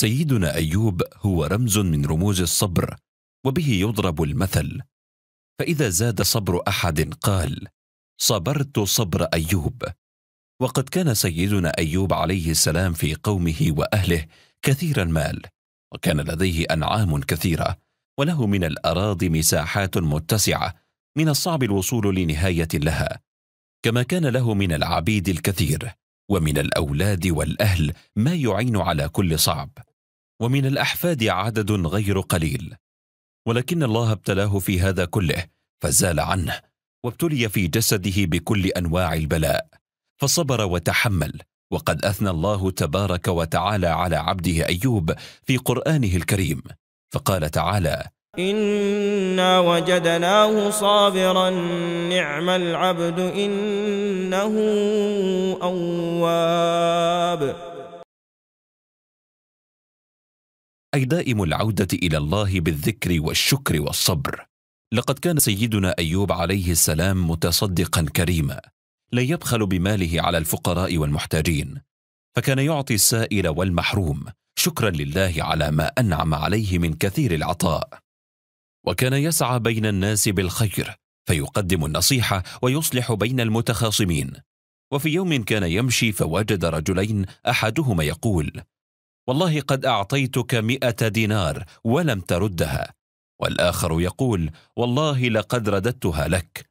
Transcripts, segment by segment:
سيدنا ايوب هو رمز من رموز الصبر وبه يضرب المثل فاذا زاد صبر احد قال صبرت صبر ايوب وقد كان سيدنا ايوب عليه السلام في قومه واهله كثير المال وكان لديه انعام كثيره وله من الاراضي مساحات متسعه من الصعب الوصول لنهايه لها كما كان له من العبيد الكثير ومن الاولاد والاهل ما يعين على كل صعب ومن الأحفاد عدد غير قليل ولكن الله ابتلاه في هذا كله فزال عنه وابتلي في جسده بكل أنواع البلاء فصبر وتحمل وقد أثنى الله تبارك وتعالى على عبده أيوب في قرآنه الكريم فقال تعالى إنا وجدناه صابرا نعم العبد إنه أواب أي دائم العودة إلى الله بالذكر والشكر والصبر لقد كان سيدنا أيوب عليه السلام متصدقا كريما لا يبخل بماله على الفقراء والمحتاجين فكان يعطي السائل والمحروم شكرا لله على ما أنعم عليه من كثير العطاء وكان يسعى بين الناس بالخير فيقدم النصيحة ويصلح بين المتخاصمين وفي يوم كان يمشي فوجد رجلين أحدهما يقول والله قد أعطيتك مئة دينار ولم تردها والآخر يقول والله لقد رددتها لك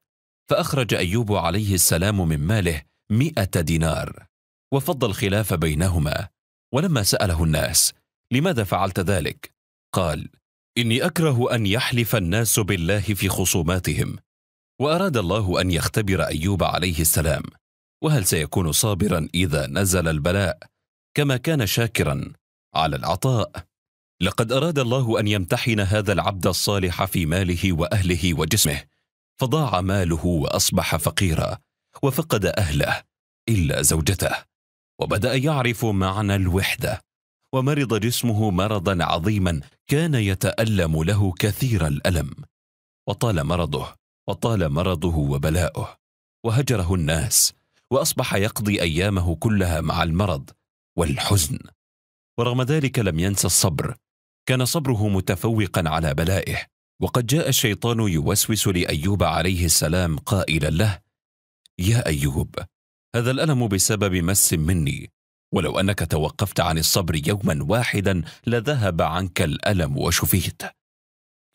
فأخرج أيوب عليه السلام من ماله مئة دينار وفض الخلاف بينهما ولما سأله الناس لماذا فعلت ذلك؟ قال إني أكره أن يحلف الناس بالله في خصوماتهم وأراد الله أن يختبر أيوب عليه السلام وهل سيكون صابرا إذا نزل البلاء كما كان شاكرا على العطاء لقد اراد الله ان يمتحن هذا العبد الصالح في ماله واهله وجسمه فضاع ماله واصبح فقيرا وفقد اهله الا زوجته وبدا يعرف معنى الوحده ومرض جسمه مرضا عظيما كان يتالم له كثير الالم وطال مرضه وطال مرضه وبلاؤه وهجره الناس واصبح يقضي ايامه كلها مع المرض والحزن ورغم ذلك لم ينسى الصبر كان صبره متفوقا على بلائه وقد جاء الشيطان يوسوس لايوب عليه السلام قائلا له يا ايوب هذا الالم بسبب مس مني ولو انك توقفت عن الصبر يوما واحدا لذهب عنك الالم وشفيت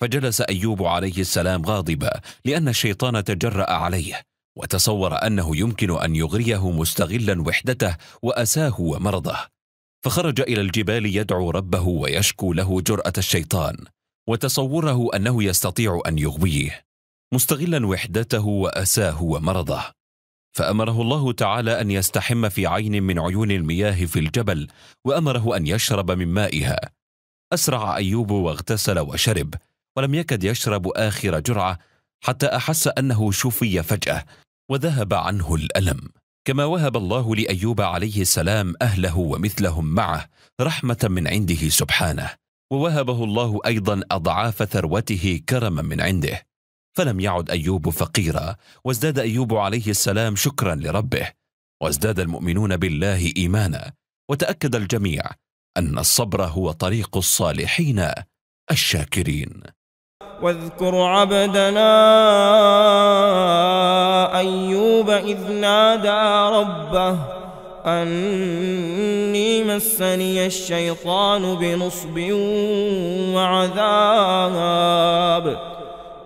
فجلس ايوب عليه السلام غاضبا لان الشيطان تجرا عليه وتصور انه يمكن ان يغريه مستغلا وحدته واساه ومرضه فخرج الى الجبال يدعو ربه ويشكو له جراه الشيطان وتصوره انه يستطيع ان يغويه مستغلا وحدته واساه ومرضه فامره الله تعالى ان يستحم في عين من عيون المياه في الجبل وامره ان يشرب من مائها اسرع ايوب واغتسل وشرب ولم يكد يشرب اخر جرعه حتى احس انه شفي فجاه وذهب عنه الالم كما وهب الله لايوب عليه السلام اهله ومثلهم معه رحمه من عنده سبحانه ووهبه الله ايضا اضعاف ثروته كرما من عنده فلم يعد ايوب فقيرا وازداد ايوب عليه السلام شكرا لربه وازداد المؤمنون بالله ايمانا وتاكد الجميع ان الصبر هو طريق الصالحين الشاكرين واذكر عبدنا وأيوب إذ نادى ربه أني مسني الشيطان بنصب وعذاب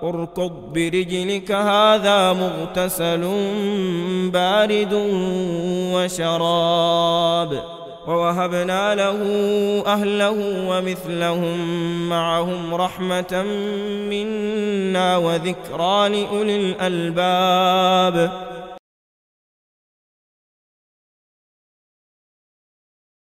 اركض برجلك هذا مغتسل بارد وشراب ووهبنا له أهله ومثلهم معهم رحمة منا وذكرى لأولي الألباب